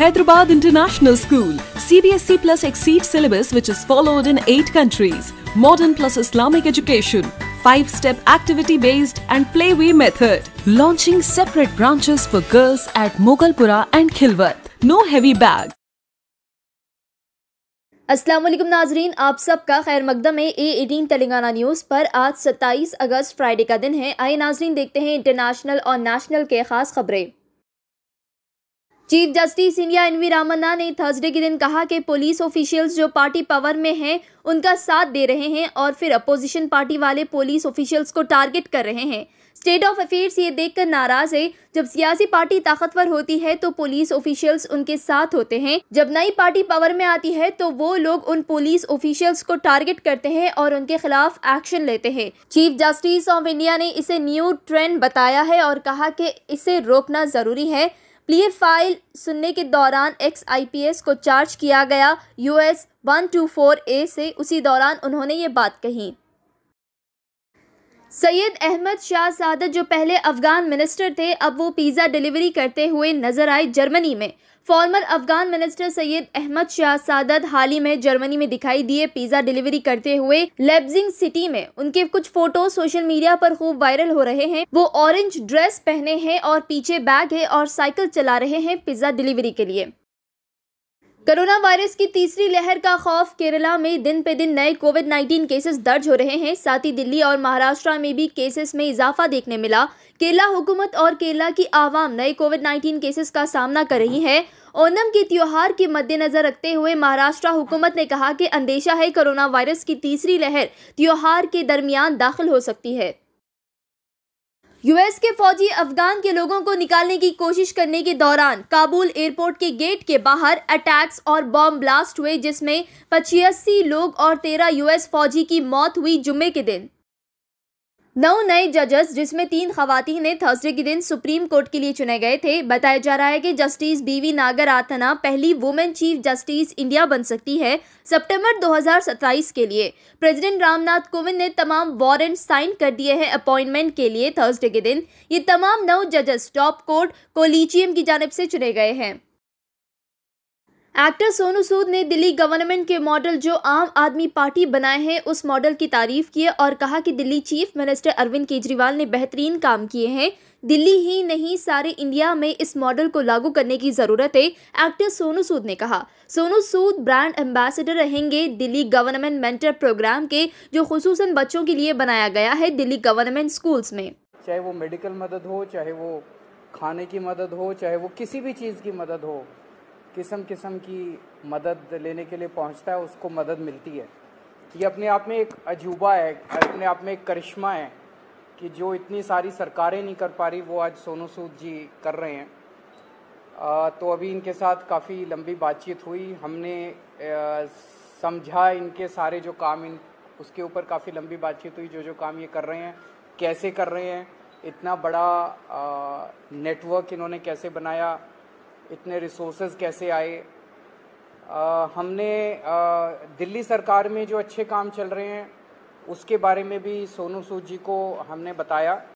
Hyderabad International School, CBSC plus exceed syllabus which is followed in 8 countries, modern plus Islamic education, five step activity-based and play way method, launching separate branches for girls at Mogalpura and Khilwat, no heavy bag. Aslam नाजरीन आप सबका खैर मकदम है A eighteen Telangana news पर आज 27 अगस्त Friday का दिन है आए नाजरीन देखते हैं इंटरनेशनल और नेशनल के ख़ास खबरें chief justice India N V Ramana ने थर्सडे के दिन कहा कि पुलिस ऑफिशियल्स जो पार्टी पावर में हैं उनका साथ दे रहे हैं और फिर अपोजिशन पार्टी वाले पुलिस ऑफिशियल्स को टारगेट कर रहे हैं स्टेट ऑफ अफेयर्स ये देखकर नाराज है जब सियासी पार्टी ताकतवर होती है तो पुलिस ऑफिशियल्स उनके साथ होते हैं जब नई पार्टी पावर में आती है तो वो लोग उन पुलिस ऑफिशियल्स को टारगेट करते हैं और उनके खिलाफ एक्शन लेते हैं चीफ जस्टिस ऑफ इंडिया ने इसे न्यू ट्रेंड बताया है और कहा कि इसे रोकना जरूरी है प्ली फाइल सुनने के दौरान एक्स आईपीएस को चार्ज किया गया यूएस 124 ए से उसी दौरान उन्होंने ये बात कही सैयद अहमद शाह सादत जो पहले अफगान मिनिस्टर थे अब वो पिज़्ज़ा डिलीवरी करते हुए नजर आए जर्मनी में former Afghan minister Sayed Ahmad Shah Sadat हाल ही में जर्मनी में दिखाई दिए पिज्जा डिलीवरी करते हुए लेब्जिंग सिटी में उनके कुछ फोटो सोशल मीडिया पर खूब वायरल हो रहे हैं वो ऑरेंज ड्रेस पहने हैं और पीछे बैग है और साइकिल चला रहे हैं पिज्जा डिलीवरी के लिए कोरोना वायरस की तीसरी लहर का खौफ केरला में दिन पे दिन नए कोविड 19 केसेस दर्ज हो रहे हैं साथ ही दिल्ली और महाराष्ट्र में भी केसेस में इजाफा देखने मिला केरला हुकूमत और केरला की आवाम नए कोविड 19 केसेस का सामना कर रही है ओनम के त्यौहार के मद्देनजर रखते हुए महाराष्ट्र हुकूमत ने कहा कि अंदेशा है कोरोना वायरस की तीसरी लहर त्यौहार के दरमियान दाखिल हो सकती है यूएस के फौजी अफगान के लोगों को निकालने की कोशिश करने के दौरान काबुल एयरपोर्ट के गेट के बाहर अटैक्स और बॉम्ब ब्लास्ट हुए जिसमें पचियासी लोग और तेरह यूएस फौजी की मौत हुई जुम्मे के दिन नौ नए जजेस जिसमें तीन खवती ने थर्सडे के दिन सुप्रीम कोर्ट के लिए चुने गए थे बताया जा रहा है कि जस्टिस बीवी नागर आथना पहली वुमेन चीफ जस्टिस इंडिया बन सकती है सितंबर 2027 के लिए प्रेसिडेंट रामनाथ कोविंद ने तमाम वारंट साइन कर दिए हैं अपॉइंटमेंट के लिए थर्सडे के दिन ये तमाम नौ जजेस टॉप कोर्ट कोलिजियम की जानब से चुने गए हैं एक्टर सोनू सूद ने दिल्ली गवर्नमेंट के मॉडल जो आम आदमी पार्टी बनाए हैं उस मॉडल की तारीफ की है और कहा कि दिल्ली चीफ मिनिस्टर अरविंद केजरीवाल ने बेहतरीन काम किए हैं दिल्ली ही नहीं सारे इंडिया में इस मॉडल को लागू करने की ज़रूरत है एक्टर सोनू सूद ने कहा सोनू सूद ब्रांड एम्बेसडर रहेंगे दिल्ली गवर्नमेंट मेंटर प्रोग्राम के जो खसूस बच्चों के लिए बनाया गया है दिल्ली गवर्नमेंट स्कूल्स में चाहे वो मेडिकल मदद हो चाहे वो खाने की मदद हो चाहे वो किसी भी चीज़ की मदद हो किस्म किस्म की मदद लेने के लिए पहुंचता है उसको मदद मिलती है ये अपने आप में एक अजूबा है अपने आप में एक करिश्मा है कि जो इतनी सारी सरकारें नहीं कर पा रही वो आज सोनू सूद जी कर रहे हैं आ, तो अभी इनके साथ काफ़ी लंबी बातचीत हुई हमने समझा इनके सारे जो काम इन उसके ऊपर काफ़ी लंबी बातचीत हुई जो जो काम ये कर रहे हैं कैसे कर रहे हैं इतना बड़ा नेटवर्क इन्होंने कैसे बनाया इतने रिसोर्सेज कैसे आए आ, हमने आ, दिल्ली सरकार में जो अच्छे काम चल रहे हैं उसके बारे में भी सोनू सूद जी को हमने बताया